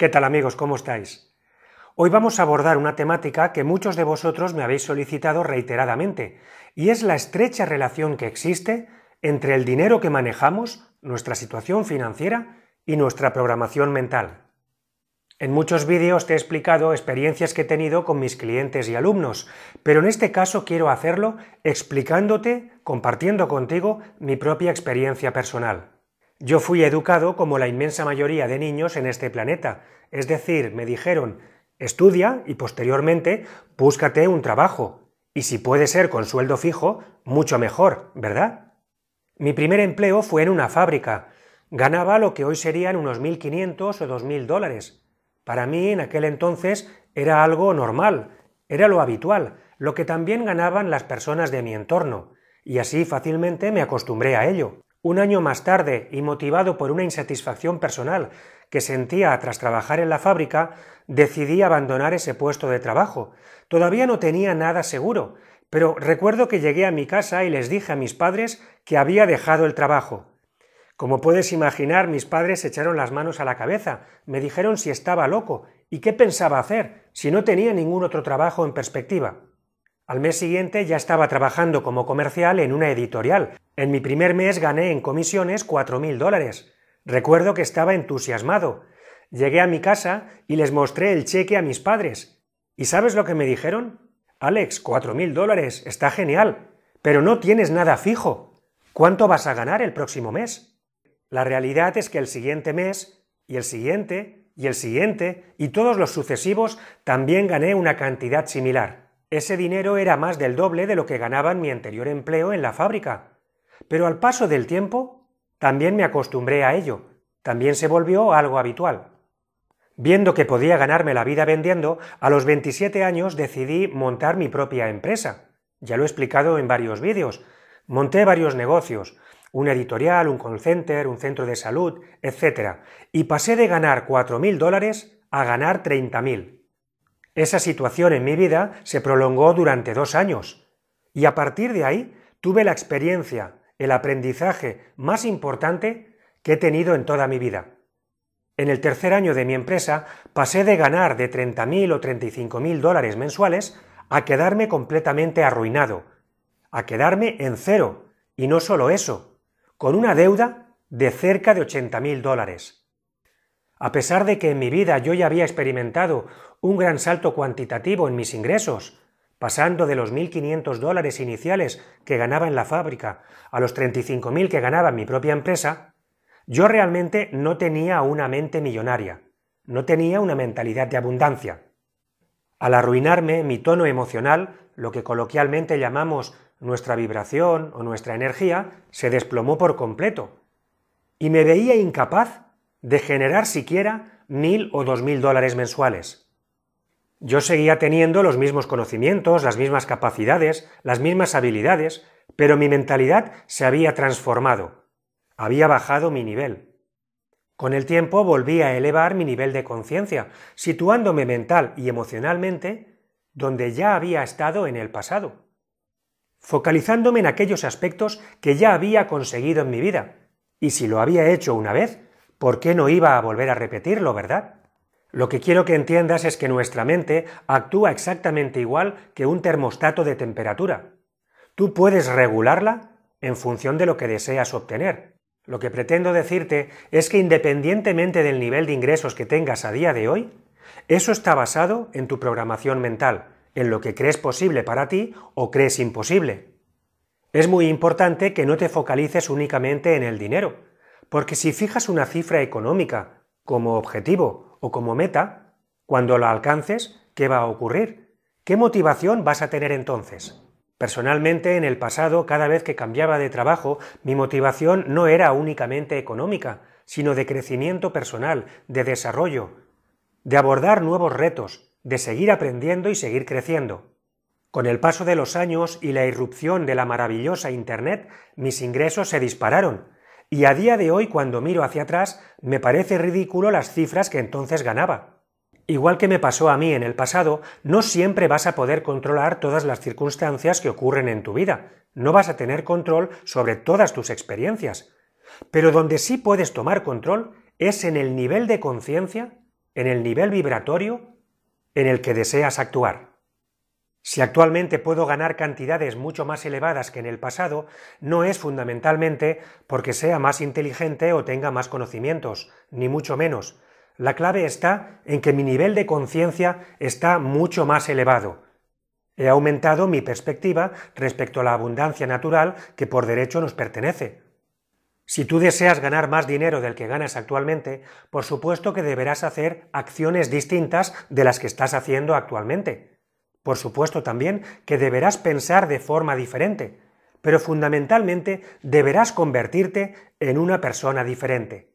¿Qué tal amigos? ¿Cómo estáis? Hoy vamos a abordar una temática que muchos de vosotros me habéis solicitado reiteradamente, y es la estrecha relación que existe entre el dinero que manejamos, nuestra situación financiera y nuestra programación mental. En muchos vídeos te he explicado experiencias que he tenido con mis clientes y alumnos, pero en este caso quiero hacerlo explicándote, compartiendo contigo mi propia experiencia personal. Yo fui educado como la inmensa mayoría de niños en este planeta, es decir, me dijeron estudia y posteriormente búscate un trabajo, y si puede ser con sueldo fijo, mucho mejor, ¿verdad? Mi primer empleo fue en una fábrica. Ganaba lo que hoy serían unos 1.500 o 2.000 dólares. Para mí en aquel entonces era algo normal, era lo habitual, lo que también ganaban las personas de mi entorno, y así fácilmente me acostumbré a ello. Un año más tarde, y motivado por una insatisfacción personal que sentía tras trabajar en la fábrica, decidí abandonar ese puesto de trabajo. Todavía no tenía nada seguro, pero recuerdo que llegué a mi casa y les dije a mis padres que había dejado el trabajo. Como puedes imaginar, mis padres echaron las manos a la cabeza, me dijeron si estaba loco y qué pensaba hacer si no tenía ningún otro trabajo en perspectiva. Al mes siguiente ya estaba trabajando como comercial en una editorial. En mi primer mes gané en comisiones 4.000 dólares. Recuerdo que estaba entusiasmado. Llegué a mi casa y les mostré el cheque a mis padres. ¿Y sabes lo que me dijeron? Alex, 4.000 dólares, está genial, pero no tienes nada fijo. ¿Cuánto vas a ganar el próximo mes? La realidad es que el siguiente mes, y el siguiente, y el siguiente, y todos los sucesivos, también gané una cantidad similar. Ese dinero era más del doble de lo que ganaba en mi anterior empleo en la fábrica. Pero al paso del tiempo, también me acostumbré a ello, también se volvió algo habitual. Viendo que podía ganarme la vida vendiendo, a los 27 años decidí montar mi propia empresa. Ya lo he explicado en varios vídeos. Monté varios negocios, un editorial, un call center, un centro de salud, etc. Y pasé de ganar 4.000 dólares a ganar 30.000. Esa situación en mi vida se prolongó durante dos años y a partir de ahí tuve la experiencia, el aprendizaje más importante que he tenido en toda mi vida. En el tercer año de mi empresa pasé de ganar de 30.000 o mil dólares mensuales a quedarme completamente arruinado, a quedarme en cero, y no solo eso, con una deuda de cerca de mil dólares. A pesar de que en mi vida yo ya había experimentado un gran salto cuantitativo en mis ingresos, pasando de los 1.500 dólares iniciales que ganaba en la fábrica a los 35.000 que ganaba en mi propia empresa, yo realmente no tenía una mente millonaria, no tenía una mentalidad de abundancia. Al arruinarme mi tono emocional, lo que coloquialmente llamamos nuestra vibración o nuestra energía, se desplomó por completo, y me veía incapaz de generar siquiera mil o dos mil dólares mensuales. Yo seguía teniendo los mismos conocimientos, las mismas capacidades, las mismas habilidades, pero mi mentalidad se había transformado. Había bajado mi nivel. Con el tiempo volví a elevar mi nivel de conciencia, situándome mental y emocionalmente donde ya había estado en el pasado, focalizándome en aquellos aspectos que ya había conseguido en mi vida, y si lo había hecho una vez, ¿Por qué no iba a volver a repetirlo, verdad? Lo que quiero que entiendas es que nuestra mente actúa exactamente igual que un termostato de temperatura. Tú puedes regularla en función de lo que deseas obtener. Lo que pretendo decirte es que independientemente del nivel de ingresos que tengas a día de hoy, eso está basado en tu programación mental, en lo que crees posible para ti o crees imposible. Es muy importante que no te focalices únicamente en el dinero, porque si fijas una cifra económica como objetivo o como meta, cuando la alcances, ¿qué va a ocurrir? ¿Qué motivación vas a tener entonces? Personalmente, en el pasado, cada vez que cambiaba de trabajo, mi motivación no era únicamente económica, sino de crecimiento personal, de desarrollo, de abordar nuevos retos, de seguir aprendiendo y seguir creciendo. Con el paso de los años y la irrupción de la maravillosa Internet, mis ingresos se dispararon, y a día de hoy, cuando miro hacia atrás, me parece ridículo las cifras que entonces ganaba. Igual que me pasó a mí en el pasado, no siempre vas a poder controlar todas las circunstancias que ocurren en tu vida. No vas a tener control sobre todas tus experiencias. Pero donde sí puedes tomar control es en el nivel de conciencia, en el nivel vibratorio en el que deseas actuar. Si actualmente puedo ganar cantidades mucho más elevadas que en el pasado, no es fundamentalmente porque sea más inteligente o tenga más conocimientos, ni mucho menos. La clave está en que mi nivel de conciencia está mucho más elevado. He aumentado mi perspectiva respecto a la abundancia natural que por derecho nos pertenece. Si tú deseas ganar más dinero del que ganas actualmente, por supuesto que deberás hacer acciones distintas de las que estás haciendo actualmente. Por supuesto también que deberás pensar de forma diferente, pero fundamentalmente deberás convertirte en una persona diferente.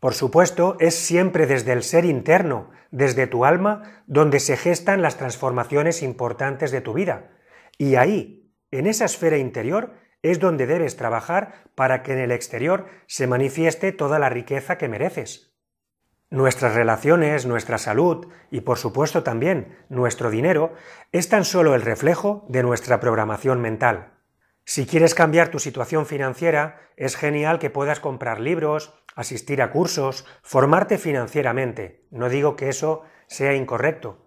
Por supuesto, es siempre desde el ser interno, desde tu alma, donde se gestan las transformaciones importantes de tu vida. Y ahí, en esa esfera interior, es donde debes trabajar para que en el exterior se manifieste toda la riqueza que mereces nuestras relaciones, nuestra salud y por supuesto también nuestro dinero es tan solo el reflejo de nuestra programación mental. Si quieres cambiar tu situación financiera, es genial que puedas comprar libros, asistir a cursos, formarte financieramente. No digo que eso sea incorrecto.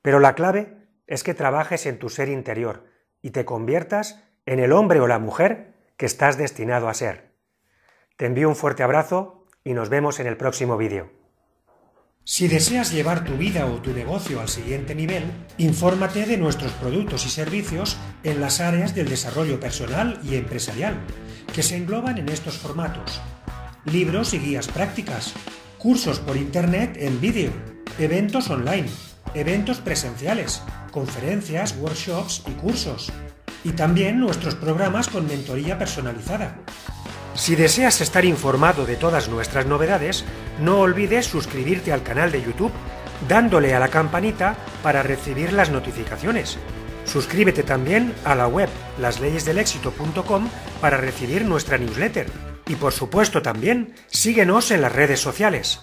Pero la clave es que trabajes en tu ser interior y te conviertas en el hombre o la mujer que estás destinado a ser. Te envío un fuerte abrazo y nos vemos en el próximo vídeo. Si deseas llevar tu vida o tu negocio al siguiente nivel, infórmate de nuestros productos y servicios en las áreas del desarrollo personal y empresarial, que se engloban en estos formatos. Libros y guías prácticas, cursos por Internet en vídeo, eventos online, eventos presenciales, conferencias, workshops y cursos. Y también nuestros programas con mentoría personalizada, si deseas estar informado de todas nuestras novedades, no olvides suscribirte al canal de YouTube dándole a la campanita para recibir las notificaciones. Suscríbete también a la web lasleyesdelexito.com para recibir nuestra newsletter. Y por supuesto también síguenos en las redes sociales.